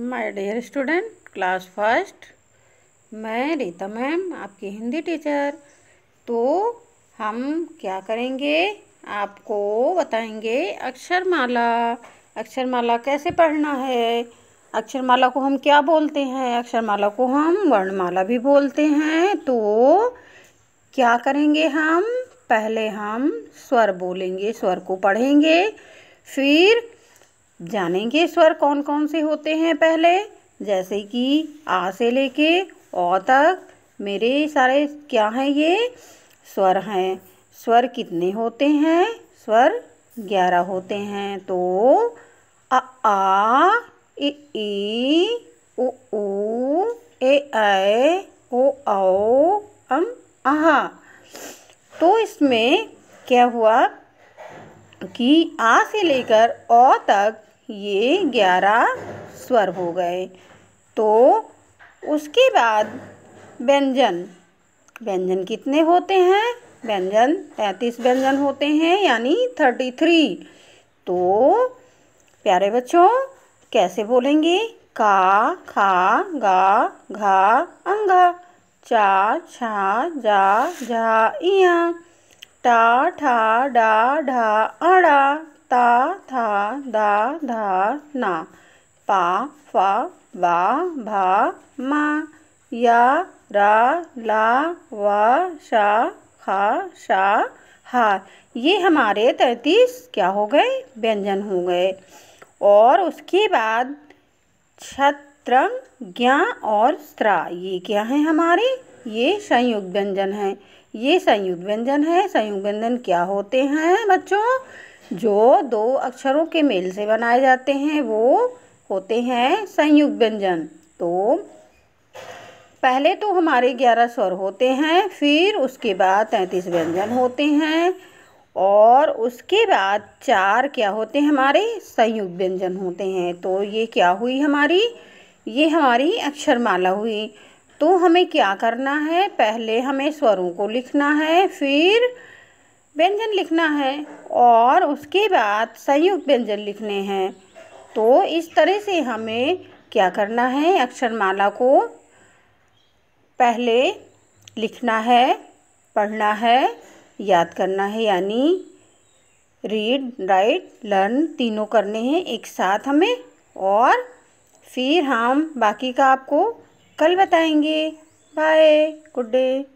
my dear student class first मैं Rita ma'am आपकी Hindi teacher तो हम क्या करेंगे आपको बताएंगे अक्षरमाला अक्षरमाला कैसे पढ़ना है अक्षरमाला को हम क्या बोलते हैं अक्षरमाला को हम वर्णमाला भी बोलते हैं तो क्या करेंगे हम पहले हम स्वर बोलेंगे स्वर को पढ़ेंगे फिर जानेंगे स्वर कौन कौन से होते हैं पहले जैसे कि आ से लेके ओ तक मेरे सारे क्या हैं ये स्वर हैं स्वर कितने होते हैं स्वर ग्यारह होते हैं तो अ आ इ ए ओ ओ ए ऐ ओ औ अम आहा तो इसमें क्या हुआ कि आ से लेकर ओ तक ये ग्यारह स्वर हो गए तो उसके बाद व्यंजन व्यंजन कितने होते हैं व्यंजन पैंतीस व्यंजन होते हैं यानी थर्टी थ्री तो प्यारे बच्चों कैसे बोलेंगे का खा गा घा अंगा चा छा जा झा इया टा ठा डा ढा अड़ा ता था दा धा ना पा फा बा भा मा या रा ला वा शा खा शा हा ये हमारे तैतीस क्या हो गए व्यंजन हो गए और उसके बाद छत्रंग ज्ञा और स्त्रा ये क्या है हमारे ये संयुक्त व्यंजन हैं ये संयुक्त व्यंजन है संयुक्त व्यंजन क्या होते हैं बच्चों जो दो अक्षरों के मेल से बनाए जाते हैं वो होते हैं संयुक्त व्यंजन तो पहले तो हमारे ग्यारह स्वर होते हैं फिर उसके बाद तैंतीस व्यंजन होते हैं और उसके बाद चार क्या होते हैं हमारे संयुक्त व्यंजन होते हैं तो ये क्या हुई हमारी ये हमारी अक्षरमाला हुई तो हमें क्या करना है पहले हमें स्वरों को लिखना है फिर व्यंजन लिखना है और उसके बाद संयुक्त व्यंजन लिखने हैं तो इस तरह से हमें क्या करना है अक्षरमाला को पहले लिखना है पढ़ना है याद करना है यानी रीड राइट लर्न तीनों करने हैं एक साथ हमें और फिर हम बाकी का आपको कल बताएंगे बाय गुड डे